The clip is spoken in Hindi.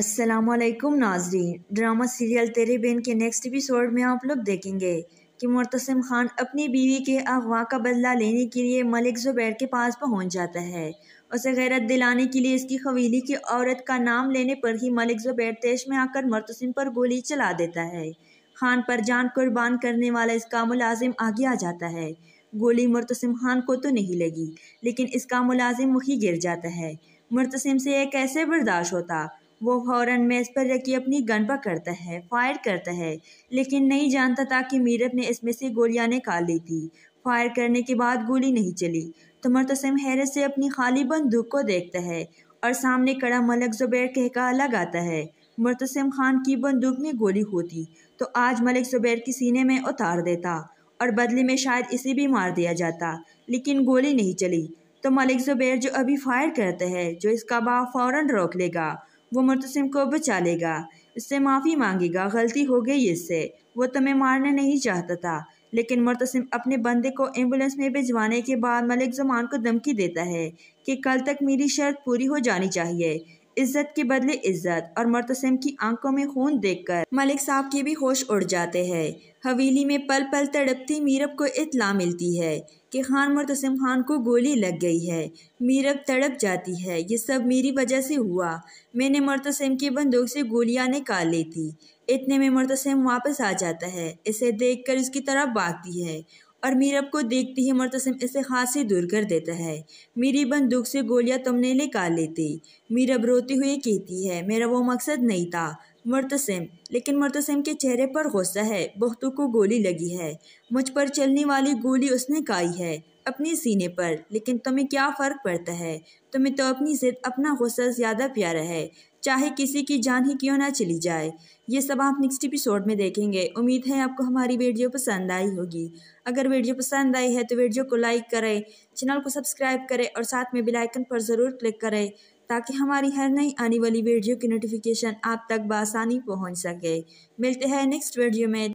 असलकुम नाजरीन ड्रामा सीरियल तेरे बेन के नेक्स्ट एपिसोड में आप लोग देखेंगे कि मुतसम खान अपनी बीवी के अगवा का बदला लेने के लिए मलिक ज़ुबैर के पास पहुंच जाता है उसे गैरत दिलाने के लिए इसकी खवीली की औरत का नाम लेने पर ही मलिक ज़ुबैर तेज में आकर मुर्तसम पर गोली चला देता है खान पर जान कुर्बान करने वाला इसका मुलाजिम आगे आ जाता है गोली मुतसम खान को तो नहीं लगी लेकिन इसका मुलाजिम वही गिर जाता है मुतसम से यह कैसे बर्दाश्त होता वो फौरन मेज़ पर रखी अपनी गन करता है फायर करता है लेकिन नहीं जानता था कि मीरत ने इसमें से गोलियां निकाल ली थी फायर करने के बाद गोली नहीं चली तो मुर्तसम हैरत से अपनी खाली बंदूक को देखता है और सामने कड़ा मलक जुबैर कहका आता है मुर्तसम खान की बंदूक में गोली होती तो आज मलिक जुबैर के सीने में उतार देता और बदले में शायद इसे भी मार दिया जाता लेकिन गोली नहीं चली तो मलिक जुबैर जो अभी फायर करता है जो इसका बाप फौरन रोक लेगा वो मुतसम को बचा लेगा इससे माफ़ी मांगेगा गलती हो गई इससे वो तुम्हें मारना नहीं चाहता था लेकिन मुतसम अपने बंदे को एम्बुलेंस में भिजवाने के बाद मलिक जमान को धमकी देता है कि कल तक मेरी शर्त पूरी हो जानी चाहिए इज्जत के बदले इज्जत और मुर्तसिम की आंखों में खून देखकर मलिक साहब के भी होश उड़ जाते हैं हवेली में पल पल तड़पती मीरब को इतला मिलती है कि खान मुर्तसिम खान को गोली लग गई है मीरब तड़प जाती है ये सब मेरी वजह से हुआ मैंने मुर्तसिम के बंदूक से गोलियां निकाल ली थी इतने में मुर्तसिम वापस आ जाता है इसे देखकर इसकी तरफ भागती है और मीरब को देखते ही मुर्तसम इसे हाथ से दूर कर देता है मेरी बंदूक से गोलियां तुमने निकाल लेती मीरब रोते हुए कहती है मेरा वो मकसद नहीं था मुर्तसम लेकिन मुर्तसम के चेहरे पर गुस्सा है बहुतों को गोली लगी है मुझ पर चलने वाली गोली उसने खाई है अपने सीने पर लेकिन तुम्हें क्या फ़र्क पड़ता है तुम्हें तो अपनी जिद अपना गुस्सा ज़्यादा प्यारा है चाहे किसी की जान ही क्यों ना चली जाए ये सब आप नेक्स्ट एपिसोड में देखेंगे उम्मीद है आपको हमारी वीडियो पसंद आई होगी अगर वीडियो पसंद आई है तो वीडियो को लाइक करें चैनल को सब्सक्राइब करें और साथ में बेल आइकन पर ज़रूर क्लिक करें ताकि हमारी हर नई आने वाली वीडियो की नोटिफिकेशन आप तक बसानी पहुँच सके मिलते हैं नेक्स्ट वीडियो में